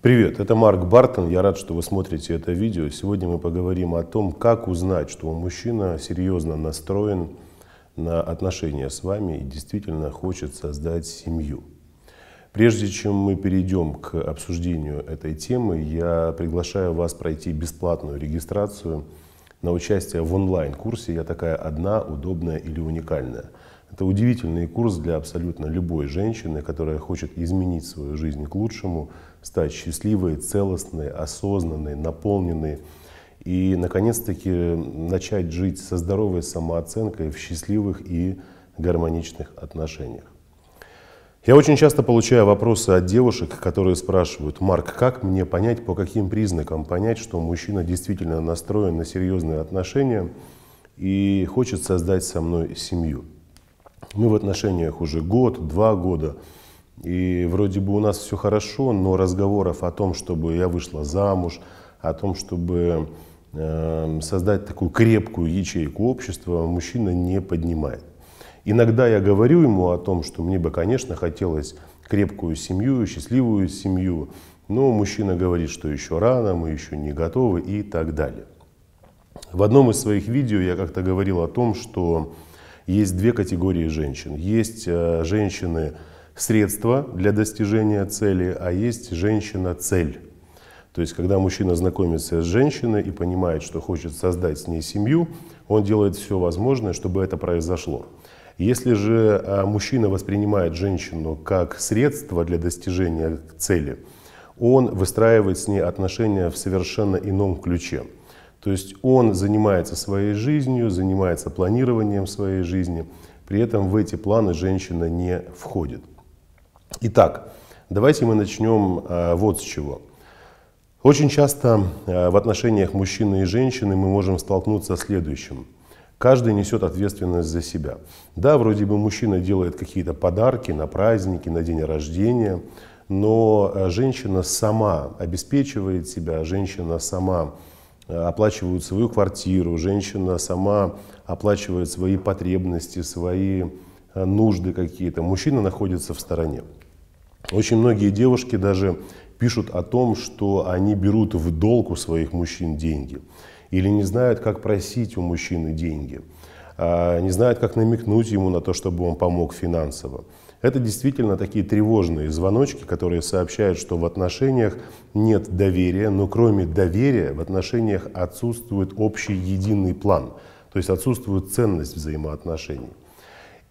Привет, это Марк Бартон. Я рад, что вы смотрите это видео. Сегодня мы поговорим о том, как узнать, что мужчина серьезно настроен на отношения с вами и действительно хочет создать семью. Прежде чем мы перейдем к обсуждению этой темы, я приглашаю вас пройти бесплатную регистрацию на участие в онлайн-курсе «Я такая одна, удобная или уникальная». Это удивительный курс для абсолютно любой женщины, которая хочет изменить свою жизнь к лучшему – стать счастливой, целостной, осознанной, наполненной и, наконец-таки, начать жить со здоровой самооценкой в счастливых и гармоничных отношениях. Я очень часто получаю вопросы от девушек, которые спрашивают, Марк, как мне понять, по каким признакам понять, что мужчина действительно настроен на серьезные отношения и хочет создать со мной семью. Мы в отношениях уже год, два года – и вроде бы у нас все хорошо, но разговоров о том, чтобы я вышла замуж, о том, чтобы эм, создать такую крепкую ячейку общества, мужчина не поднимает. Иногда я говорю ему о том, что мне бы, конечно, хотелось крепкую семью, счастливую семью, но мужчина говорит, что еще рано, мы еще не готовы и так далее. В одном из своих видео я как-то говорил о том, что есть две категории женщин. Есть э, женщины, средство для достижения цели, а есть женщина-цель. То есть, когда мужчина знакомится с женщиной и понимает, что хочет создать с ней семью, он делает все возможное, чтобы это произошло. Если же а, мужчина воспринимает женщину как средство для достижения цели, он выстраивает с ней отношения в совершенно ином ключе. То есть он занимается своей жизнью, занимается планированием своей жизни, при этом в эти планы женщина не входит. Итак, давайте мы начнем э, вот с чего. Очень часто э, в отношениях мужчины и женщины мы можем столкнуться с следующим. Каждый несет ответственность за себя. Да, вроде бы мужчина делает какие-то подарки на праздники, на день рождения, но э, женщина сама обеспечивает себя, женщина сама оплачивает свою квартиру, женщина сама оплачивает свои потребности, свои нужды какие-то. Мужчина находится в стороне. Очень многие девушки даже пишут о том, что они берут в долг у своих мужчин деньги или не знают, как просить у мужчины деньги, а, не знают, как намекнуть ему на то, чтобы он помог финансово. Это действительно такие тревожные звоночки, которые сообщают, что в отношениях нет доверия, но кроме доверия в отношениях отсутствует общий единый план, то есть отсутствует ценность взаимоотношений.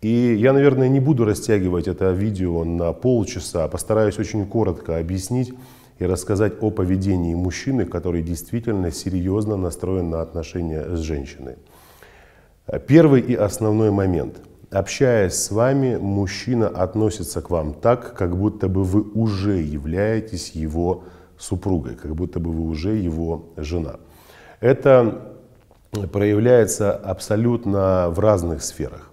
И я, наверное, не буду растягивать это видео на полчаса, постараюсь очень коротко объяснить и рассказать о поведении мужчины, который действительно серьезно настроен на отношения с женщиной. Первый и основной момент. Общаясь с вами, мужчина относится к вам так, как будто бы вы уже являетесь его супругой, как будто бы вы уже его жена. Это проявляется абсолютно в разных сферах.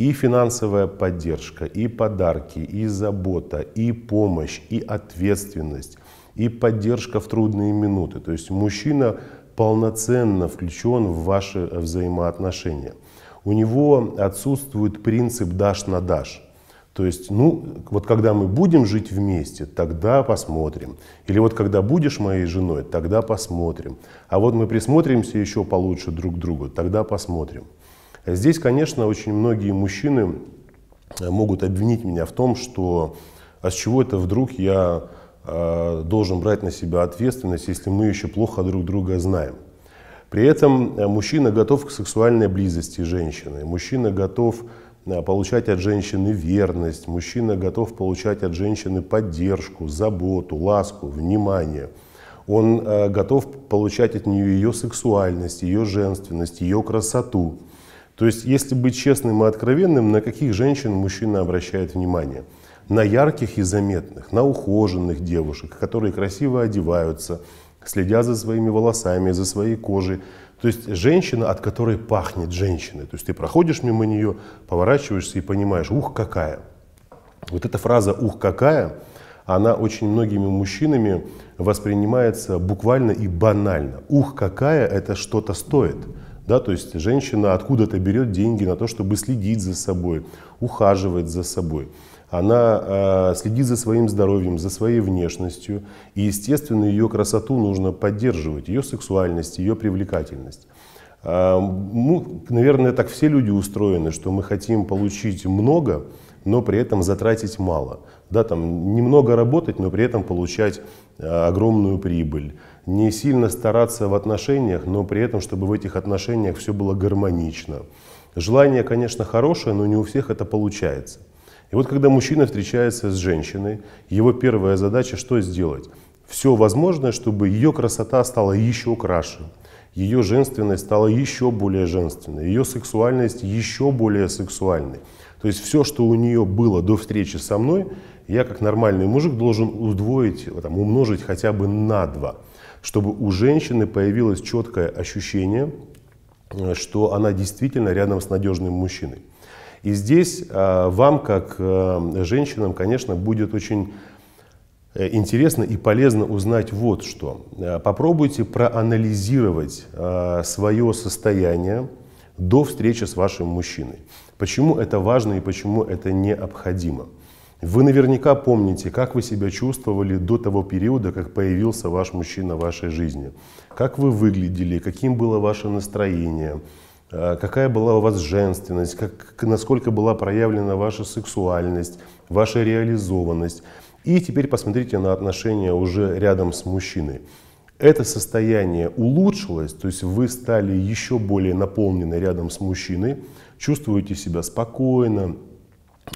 И финансовая поддержка, и подарки, и забота, и помощь, и ответственность, и поддержка в трудные минуты. То есть мужчина полноценно включен в ваши взаимоотношения. У него отсутствует принцип «дашь на дашь». То есть, ну, вот когда мы будем жить вместе, тогда посмотрим. Или вот когда будешь моей женой, тогда посмотрим. А вот мы присмотримся еще получше друг к другу, тогда посмотрим. Здесь, конечно, очень многие мужчины э, могут обвинить меня в том, что а с чего это вдруг я э, должен брать на себя ответственность, если мы еще плохо друг друга знаем. При этом э, мужчина готов к сексуальной близости женщины, мужчина готов э, получать от женщины верность, мужчина готов получать от женщины поддержку, заботу, ласку, внимание. Он э, готов получать от нее ее сексуальность, ее женственность, ее красоту. То есть, если быть честным и откровенным, на каких женщин мужчина обращает внимание? На ярких и заметных, на ухоженных девушек, которые красиво одеваются, следя за своими волосами, за своей кожей. То есть женщина, от которой пахнет женщиной. То есть ты проходишь мимо нее, поворачиваешься и понимаешь, ух, какая. Вот эта фраза «ух, какая» она очень многими мужчинами воспринимается буквально и банально. Ух, какая это что-то стоит. Да, то есть женщина откуда-то берет деньги на то, чтобы следить за собой, ухаживать за собой. Она э, следит за своим здоровьем, за своей внешностью. И, естественно, ее красоту нужно поддерживать, ее сексуальность, ее привлекательность. Э, ну, наверное, так все люди устроены, что мы хотим получить много, но при этом затратить мало да, там немного работать, но при этом получать э, огромную прибыль, не сильно стараться в отношениях, но при этом, чтобы в этих отношениях все было гармонично. Желание, конечно, хорошее, но не у всех это получается. И вот когда мужчина встречается с женщиной, его первая задача что сделать? Все возможное, чтобы ее красота стала еще краше, ее женственность стала еще более женственной, ее сексуальность еще более сексуальной. То есть все, что у нее было до встречи со мной, я как нормальный мужик должен удвоить, там, умножить хотя бы на два, чтобы у женщины появилось четкое ощущение, э, что она действительно рядом с надежным мужчиной. И здесь э, вам, как э, женщинам, конечно, будет очень интересно и полезно узнать вот что. Попробуйте проанализировать свое состояние до встречи с вашим мужчиной. Почему это важно и почему это необходимо? Вы наверняка помните, как вы себя чувствовали до того периода, как появился ваш мужчина в вашей жизни. Как вы выглядели, каким было ваше настроение, э, какая была у вас женственность, как, насколько была проявлена ваша сексуальность, ваша реализованность. И теперь посмотрите на отношения уже рядом с мужчиной. Это состояние улучшилось, то есть вы стали еще более наполнены рядом с мужчиной, чувствуете себя спокойно,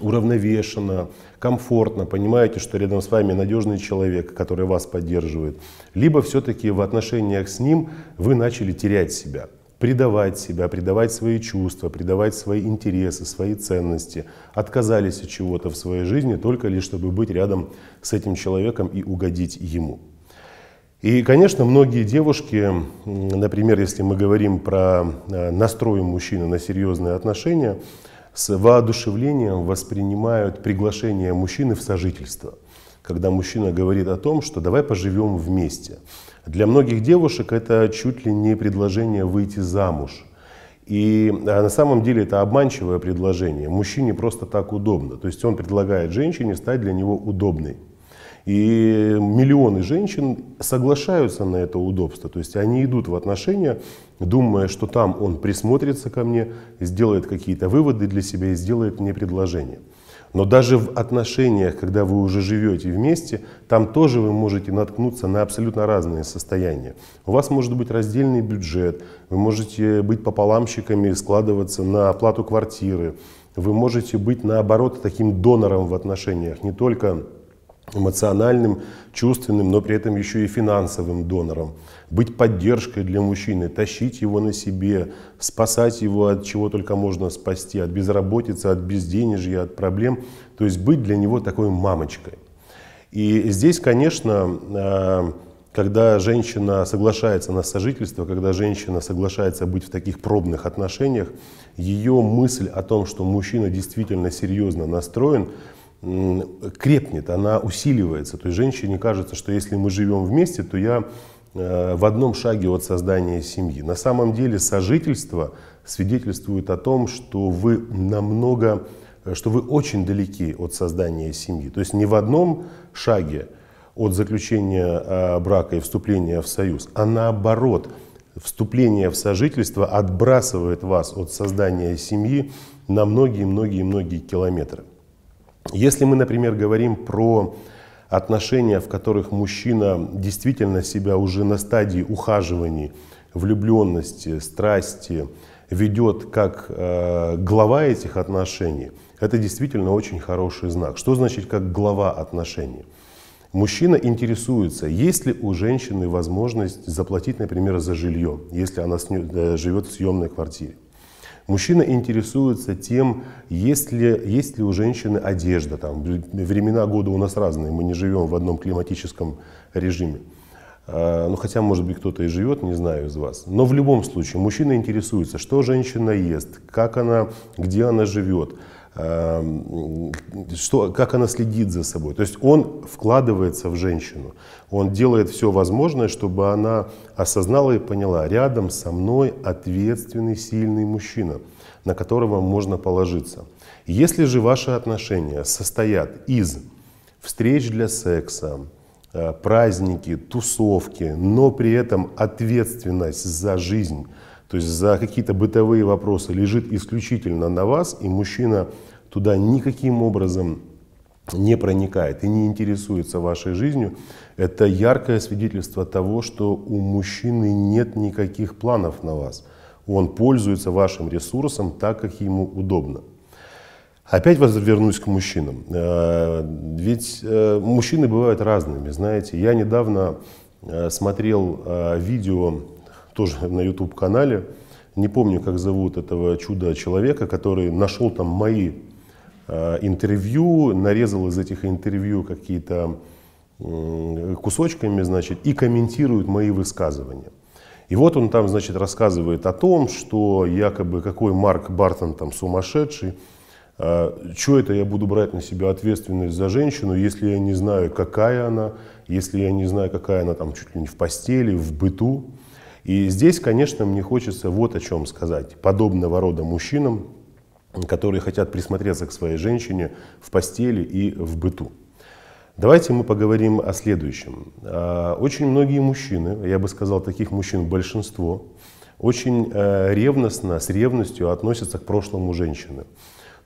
уравновешенно, комфортно, понимаете, что рядом с вами надежный человек, который вас поддерживает, либо все-таки в отношениях с ним вы начали терять себя, предавать себя, предавать свои чувства, предавать свои интересы, свои ценности, отказались от чего-то в своей жизни только лишь, чтобы быть рядом с этим человеком и угодить ему. И, конечно, многие девушки, например, если мы говорим про э, настрой мужчины на серьезные отношения, с воодушевлением воспринимают приглашение мужчины в сожительство, когда мужчина говорит о том, что давай поживем вместе. Для многих девушек это чуть ли не предложение выйти замуж. И а, на самом деле это обманчивое предложение. Мужчине просто так удобно. То есть он предлагает женщине стать для него удобной. И миллионы женщин соглашаются на это удобство. То есть они идут в отношения, думая, что там он присмотрится ко мне, сделает какие-то выводы для себя и сделает мне предложение. Но даже в отношениях, когда вы уже живете вместе, там тоже вы можете наткнуться на абсолютно разные состояния. У вас может быть раздельный бюджет, вы можете быть пополамщиками складываться на оплату квартиры, вы можете быть наоборот таким донором в отношениях, не только эмоциональным, чувственным, но при этом еще и финансовым донором. Быть поддержкой для мужчины, тащить его на себе, спасать его от чего только можно спасти, от безработицы, от безденежья, от проблем. То есть быть для него такой мамочкой. И здесь, конечно, э, когда женщина соглашается на сожительство, когда женщина соглашается быть в таких пробных отношениях, ее мысль о том, что мужчина действительно серьезно настроен – крепнет, она усиливается. То есть женщине кажется, что если мы живем вместе, то я э, в одном шаге от создания семьи. На самом деле сожительство свидетельствует о том, что вы намного, э, что вы очень далеки от создания семьи. То есть не в одном шаге от заключения э, брака и вступления в союз, а наоборот, вступление в сожительство отбрасывает вас от создания семьи на многие-многие-многие километры. Если мы, например, говорим про отношения, в которых мужчина действительно себя уже на стадии ухаживаний, влюбленности, страсти ведет как э, глава этих отношений, это действительно очень хороший знак. Что значит как глава отношений? Мужчина интересуется, есть ли у женщины возможность заплатить, например, за жилье, если она э, живет в съемной квартире. Мужчина интересуется тем, есть ли, есть ли у женщины одежда. Там, времена года у нас разные, мы не живем в одном климатическом режиме. А, ну, хотя, может быть, кто-то и живет, не знаю из вас. Но в любом случае, мужчина интересуется, что женщина ест, как она, где она живет, Эм, что, как она следит за собой. То есть он вкладывается в женщину, он делает все возможное, чтобы она осознала и поняла, рядом со мной ответственный, сильный мужчина, на которого можно положиться. Если же ваши отношения состоят из встреч для секса, э, праздники, тусовки, но при этом ответственность за жизнь – то есть за какие-то бытовые вопросы лежит исключительно на вас, и мужчина туда никаким образом не проникает и не интересуется вашей жизнью, это яркое свидетельство того, что у мужчины нет никаких планов на вас. Он пользуется вашим ресурсом так, как ему удобно. Опять вернусь к мужчинам. Э, ведь э, мужчины бывают разными, знаете. Я недавно э, смотрел видео тоже на YouTube-канале. Не помню, как зовут этого чуда человека который нашел там мои э, интервью, нарезал из этих интервью какие-то э, кусочками, значит, и комментирует мои высказывания. И вот он там, значит, рассказывает о том, что якобы какой Марк Бартон там сумасшедший, э, что это я буду брать на себя ответственность за женщину, если я не знаю, какая она, если я не знаю, какая она там чуть ли не в постели, в быту. И здесь, конечно, мне хочется вот о чем сказать. Подобного рода мужчинам, которые хотят присмотреться к своей женщине в постели и в быту. Давайте мы поговорим о следующем. А, очень многие мужчины, я бы сказал, таких мужчин большинство, очень э, ревностно, с ревностью относятся к прошлому женщины.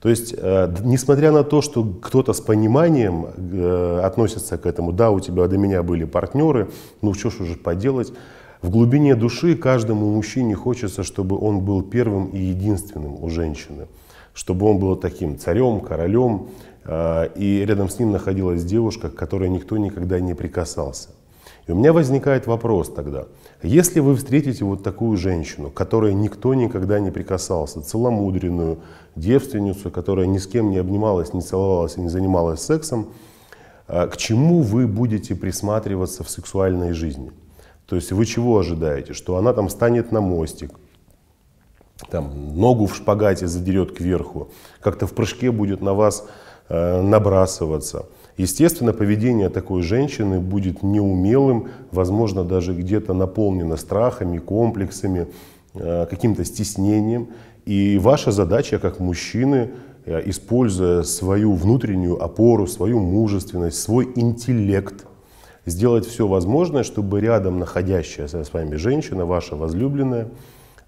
То есть, э, несмотря на то, что кто-то с пониманием э, относится к этому, да, у тебя до меня были партнеры, ну что ж уже поделать, в глубине души каждому мужчине хочется, чтобы он был первым и единственным у женщины, чтобы он был таким царем, королем, э, и рядом с ним находилась девушка, к которой никто никогда не прикасался. И у меня возникает вопрос тогда. Если вы встретите вот такую женщину, которой никто никогда не прикасался, целомудренную девственницу, которая ни с кем не обнималась, не целовалась и не занималась сексом, э, к чему вы будете присматриваться в сексуальной жизни? То есть вы чего ожидаете? Что она там встанет на мостик, там ногу в шпагате задерет кверху, как-то в прыжке будет на вас э, набрасываться. Естественно, поведение такой женщины будет неумелым, возможно, даже где-то наполнено страхами, комплексами, э, каким-то стеснением. И ваша задача как мужчины, э, используя свою внутреннюю опору, свою мужественность, свой интеллект – сделать все возможное, чтобы рядом находящаяся с вами женщина, ваша возлюбленная,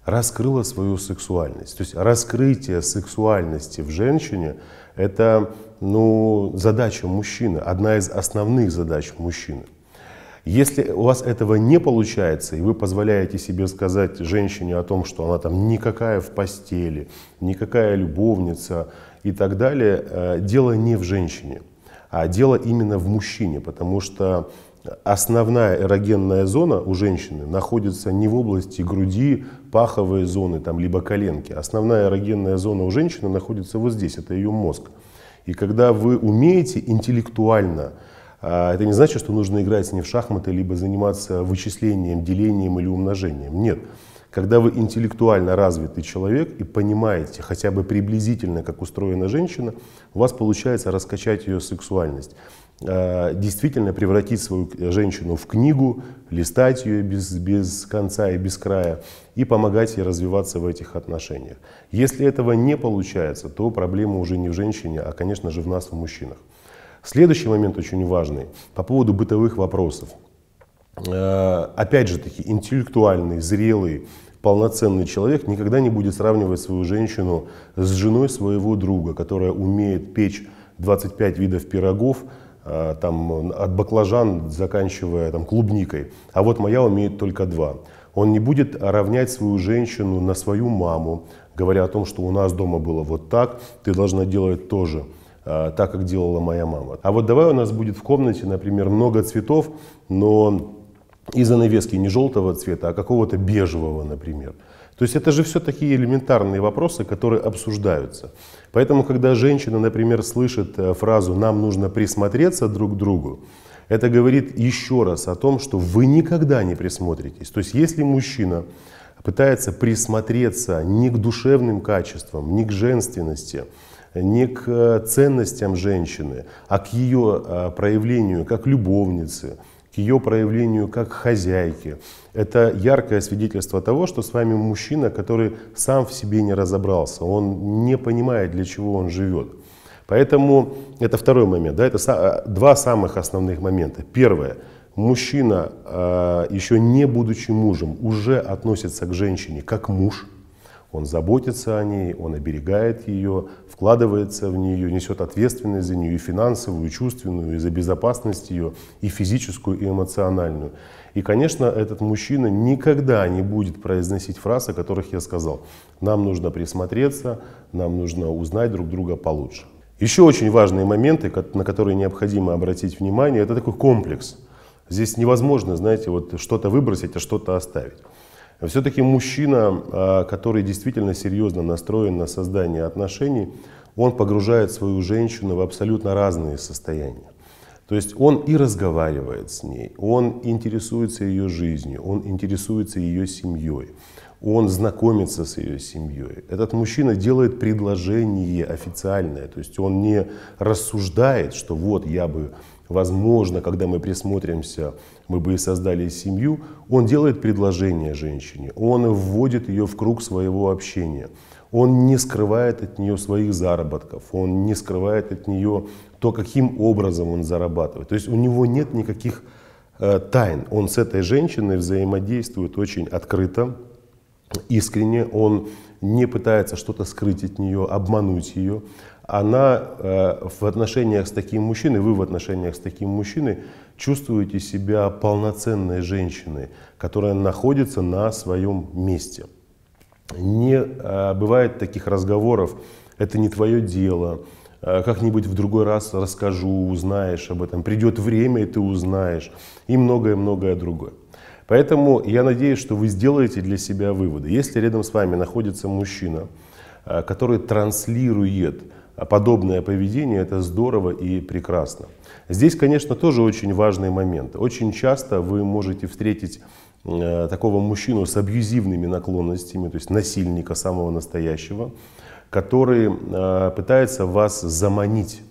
раскрыла свою сексуальность. То есть раскрытие сексуальности в женщине – это ну, задача мужчины, одна из основных задач мужчины. Если у вас этого не получается, и вы позволяете себе сказать женщине о том, что она там никакая в постели, никакая любовница и так далее, э, дело не в женщине, а дело именно в мужчине, потому что основная эрогенная зона у женщины находится не в области груди, паховой зоны, там, либо коленки. Основная эрогенная зона у женщины находится вот здесь, это ее мозг. И когда вы умеете интеллектуально, а, это не значит, что нужно играть не в шахматы, либо заниматься вычислением, делением или умножением. Нет. Когда вы интеллектуально развитый человек и понимаете хотя бы приблизительно, как устроена женщина, у вас получается раскачать ее сексуальность. А, действительно превратить свою женщину в книгу, листать ее без, без конца и без края и помогать ей развиваться в этих отношениях. Если этого не получается, то проблема уже не в женщине, а, конечно же, в нас, в мужчинах. Следующий момент очень важный по поводу бытовых вопросов. Э, опять же таки, интеллектуальный, зрелый, полноценный человек никогда не будет сравнивать свою женщину с женой своего друга, которая умеет печь 25 видов пирогов, э, там, от баклажан, заканчивая там, клубникой. А вот моя умеет только два. Он не будет равнять свою женщину на свою маму, говоря о том, что у нас дома было вот так, ты должна делать тоже э, так, как делала моя мама. А вот давай у нас будет в комнате, например, много цветов, но и занавески не желтого цвета, а какого-то бежевого, например. То есть это же все такие элементарные вопросы, которые обсуждаются. Поэтому, когда женщина, например, слышит э, фразу «нам нужно присмотреться друг к другу», это говорит еще раз о том, что вы никогда не присмотритесь. То есть если мужчина пытается присмотреться не к душевным качествам, не к женственности, не к э, ценностям женщины, а к ее э, проявлению как любовницы, ее проявлению как хозяйки. Это яркое свидетельство того, что с вами мужчина, который сам в себе не разобрался, он не понимает, для чего он живет. Поэтому это второй момент, да, это э, два самых основных момента. Первое, мужчина, э, еще не будучи мужем, уже относится к женщине как муж – он заботится о ней, он оберегает ее, вкладывается в нее, несет ответственность за нее и финансовую, и чувственную, и за безопасность ее, и физическую, и эмоциональную. И, конечно, этот мужчина никогда не будет произносить фраз, о которых я сказал. Нам нужно присмотреться, нам нужно узнать друг друга получше. Еще очень важные моменты, на которые необходимо обратить внимание, это такой комплекс. Здесь невозможно, знаете, вот что-то выбросить, а что-то оставить. Все-таки мужчина, а, который действительно серьезно настроен на создание отношений, он погружает свою женщину в абсолютно разные состояния. То есть он и разговаривает с ней, он интересуется ее жизнью, он интересуется ее семьей, он знакомится с ее семьей. Этот мужчина делает предложение официальное, то есть он не рассуждает, что вот я бы возможно, когда мы присмотримся, мы бы и создали семью, он делает предложение женщине, он вводит ее в круг своего общения, он не скрывает от нее своих заработков, он не скрывает от нее то, каким образом он зарабатывает. То есть у него нет никаких э, тайн, он с этой женщиной взаимодействует очень открыто, искренне, он не пытается что-то скрыть от нее, обмануть ее она э, в отношениях с таким мужчиной, вы в отношениях с таким мужчиной чувствуете себя полноценной женщиной, которая находится на своем месте. Не э, бывает таких разговоров, это не твое дело, э, как-нибудь в другой раз расскажу, узнаешь об этом, придет время, и ты узнаешь, и многое-многое другое. Поэтому я надеюсь, что вы сделаете для себя выводы. Если рядом с вами находится мужчина, который транслирует а подобное поведение – это здорово и прекрасно. Здесь, конечно, тоже очень важный момент. Очень часто вы можете встретить э, такого мужчину с абьюзивными наклонностями, то есть насильника самого настоящего, который э, пытается вас заманить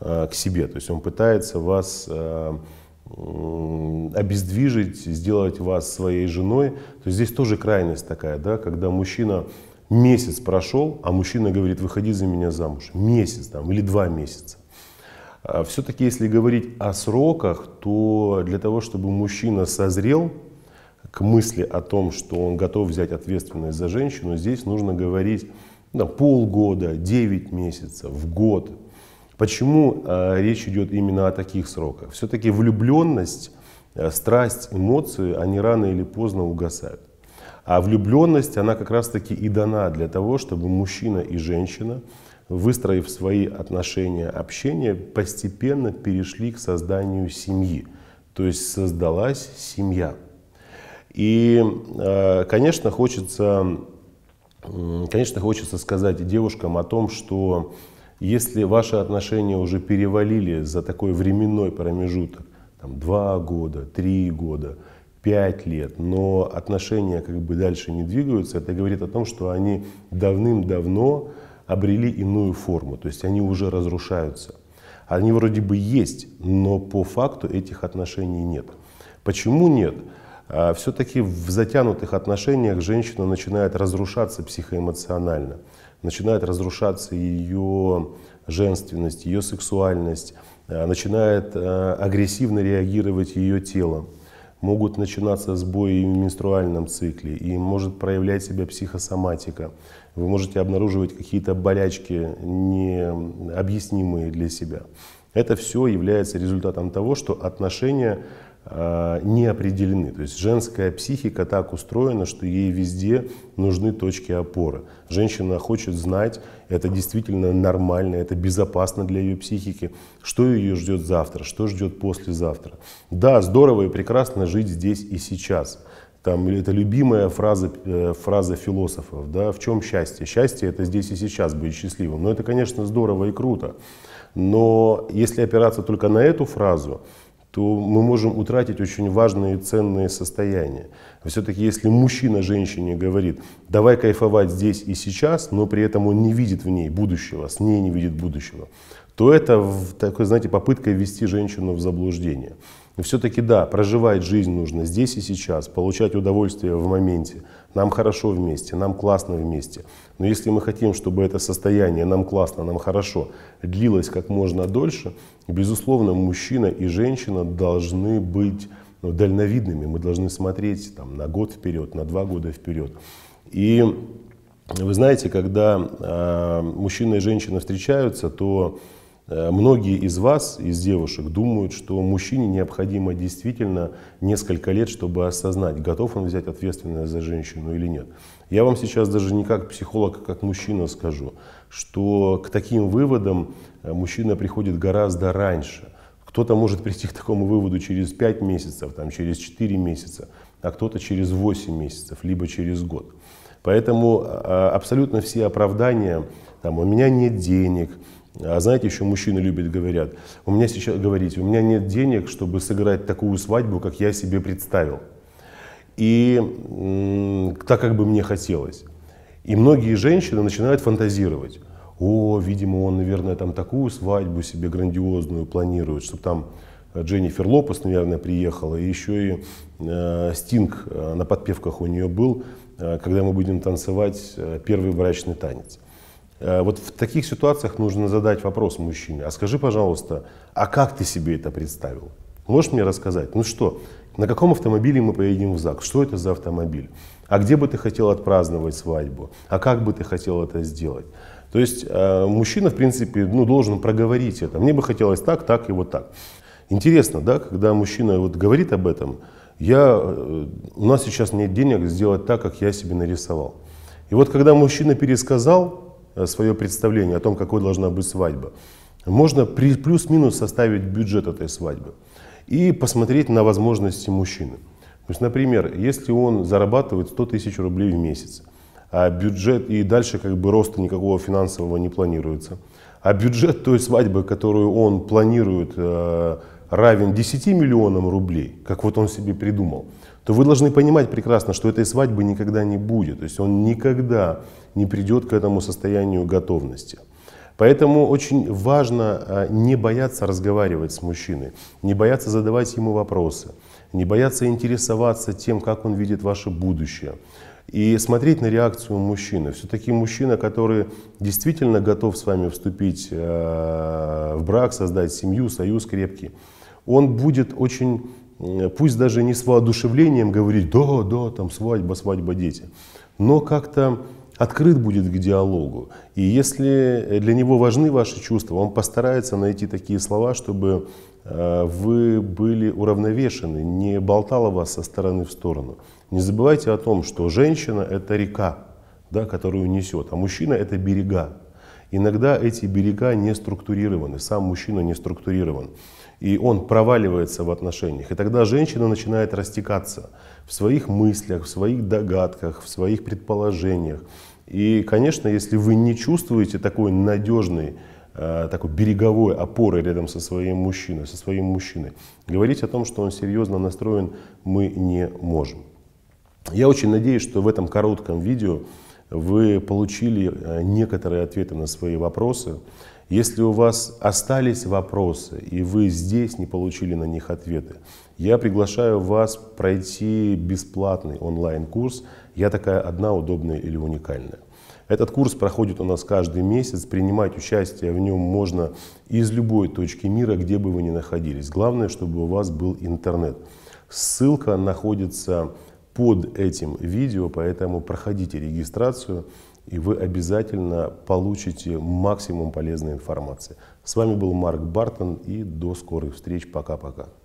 э, к себе, то есть он пытается вас обездвижить, сделать вас своей женой. То есть здесь тоже крайность такая, да, когда мужчина Месяц прошел, а мужчина говорит, выходи за меня замуж. Месяц там или два месяца. А, Все-таки, если говорить о сроках, то для того, чтобы мужчина созрел к мысли о том, что он готов взять ответственность за женщину, здесь нужно говорить да, ну, полгода, 9 месяцев, год. Почему а, речь идет именно о таких сроках? Все-таки влюбленность, э, страсть, эмоции, они рано или поздно угасают. А влюбленность, она как раз-таки и дана для того, чтобы мужчина и женщина, выстроив свои отношения, общения, постепенно перешли к созданию семьи. То есть создалась семья. И, э, конечно, хочется, конечно, хочется сказать девушкам о том, что если ваши отношения уже перевалили за такой временной промежуток, там, два года, три года, 5 лет, но отношения как бы дальше не двигаются, это говорит о том, что они давным-давно обрели иную форму, то есть они уже разрушаются. Они вроде бы есть, но по факту этих отношений нет. Почему нет? А, Все-таки в затянутых отношениях женщина начинает разрушаться психоэмоционально, начинает разрушаться ее женственность, ее сексуальность, а, начинает а, агрессивно реагировать ее тело могут начинаться сбои в менструальном цикле, и может проявлять себя психосоматика. Вы можете обнаруживать какие-то болячки необъяснимые для себя. Это все является результатом того, что отношения Э, не определены. То есть женская психика так устроена, что ей везде нужны точки опоры. Женщина хочет знать, это действительно нормально, это безопасно для ее психики, что ее ждет завтра, что ждет послезавтра. Да, здорово и прекрасно жить здесь и сейчас. Там, это любимая фраза, э, фраза философов, да, в чем счастье? Счастье это здесь и сейчас быть счастливым. Но это, конечно, здорово и круто. Но если опираться только на эту фразу, то мы можем утратить очень важные ценные состояния. Все-таки если мужчина женщине говорит, давай кайфовать здесь и сейчас, но при этом он не видит в ней будущего, с ней не видит будущего, то это такой, знаете, попытка ввести женщину в заблуждение. Но все-таки да, проживать жизнь нужно здесь и сейчас, получать удовольствие в моменте, нам хорошо вместе, нам классно вместе. Но если мы хотим, чтобы это состояние «нам классно, нам хорошо» длилось как можно дольше, безусловно, мужчина и женщина должны быть ну, дальновидными. Мы должны смотреть там, на год вперед, на два года вперед. И вы знаете, когда э, мужчина и женщина встречаются, то Э, многие из вас, из девушек, думают, что мужчине необходимо действительно несколько лет, чтобы осознать, готов он взять ответственность за женщину или нет. Я вам сейчас даже не как психолог, а как мужчина скажу, что к таким выводам э, мужчина приходит гораздо раньше. Кто-то может прийти к такому выводу через 5 месяцев, там, через 4 месяца, а кто-то через 8 месяцев, либо через год. Поэтому э, абсолютно все оправдания, там, у меня нет денег, а знаете, еще мужчины любят говорят, у меня сейчас, говорить, у меня нет денег, чтобы сыграть такую свадьбу, как я себе представил. И так, как бы мне хотелось. И многие женщины начинают фантазировать. О, видимо, он, наверное, там такую свадьбу себе грандиозную планирует, чтобы там Дженнифер Лопес, наверное, приехала, и еще и э, Стинг э, на подпевках у нее был, э, когда мы будем танцевать э, первый брачный танец. Э, вот в таких ситуациях нужно задать вопрос мужчине, а скажи, пожалуйста, а как ты себе это представил? Можешь мне рассказать? Ну что, на каком автомобиле мы поедем в ЗАГС? Что это за автомобиль? А где бы ты хотел отпраздновать свадьбу? А как бы ты хотел это сделать? То есть э, мужчина, в принципе, ну, должен проговорить это. Мне бы хотелось так, так и вот так. Интересно, да, когда мужчина вот говорит об этом, я, э, у нас сейчас нет денег сделать так, как я себе нарисовал. И вот когда мужчина пересказал, Э, свое представление о том, какой должна быть свадьба. Можно плюс-минус составить бюджет этой свадьбы и посмотреть на возможности мужчины. То есть, например, если он зарабатывает 100 тысяч рублей в месяц, а бюджет и дальше как бы роста никакого финансового не планируется, а бюджет той свадьбы, которую он планирует, э, равен 10 миллионам рублей, как вот он себе придумал – то вы должны понимать прекрасно, что этой свадьбы никогда не будет. То есть он никогда не придет к этому состоянию готовности. Поэтому очень важно э, не бояться разговаривать с мужчиной, не бояться задавать ему вопросы, не бояться интересоваться тем, как он видит ваше будущее. И смотреть на реакцию мужчины. Все-таки мужчина, который действительно готов с вами вступить э, в брак, создать семью, союз крепкий, он будет очень Э, пусть даже не с воодушевлением говорить, да, да, там свадьба, свадьба, дети, но как-то открыт будет к диалогу. И если для него важны ваши чувства, он постарается найти такие слова, чтобы э, вы были уравновешены, не болтало вас со стороны в сторону. Не забывайте о том, что женщина – это река, да, которую несет, а мужчина – это берега. Иногда эти берега не структурированы, сам мужчина не структурирован и он проваливается в отношениях. И тогда женщина начинает растекаться в своих мыслях, в своих догадках, в своих предположениях. И, конечно, если вы не чувствуете такой надежной, э, такой береговой опоры рядом со своим мужчиной, со своим мужчиной, говорить о том, что он серьезно настроен, мы не можем. Я очень надеюсь, что в этом коротком видео вы получили э, некоторые ответы на свои вопросы. Если у вас остались вопросы, и вы здесь не получили на них ответы, я приглашаю вас пройти бесплатный онлайн-курс «Я такая одна, удобная или уникальная». Этот курс проходит у нас каждый месяц. Принимать участие в нем можно из любой точки мира, где бы вы ни находились. Главное, чтобы у вас был интернет. Ссылка находится под этим видео, поэтому проходите регистрацию и вы обязательно получите максимум полезной информации. С вами был Марк Бартон и до скорых встреч. Пока-пока.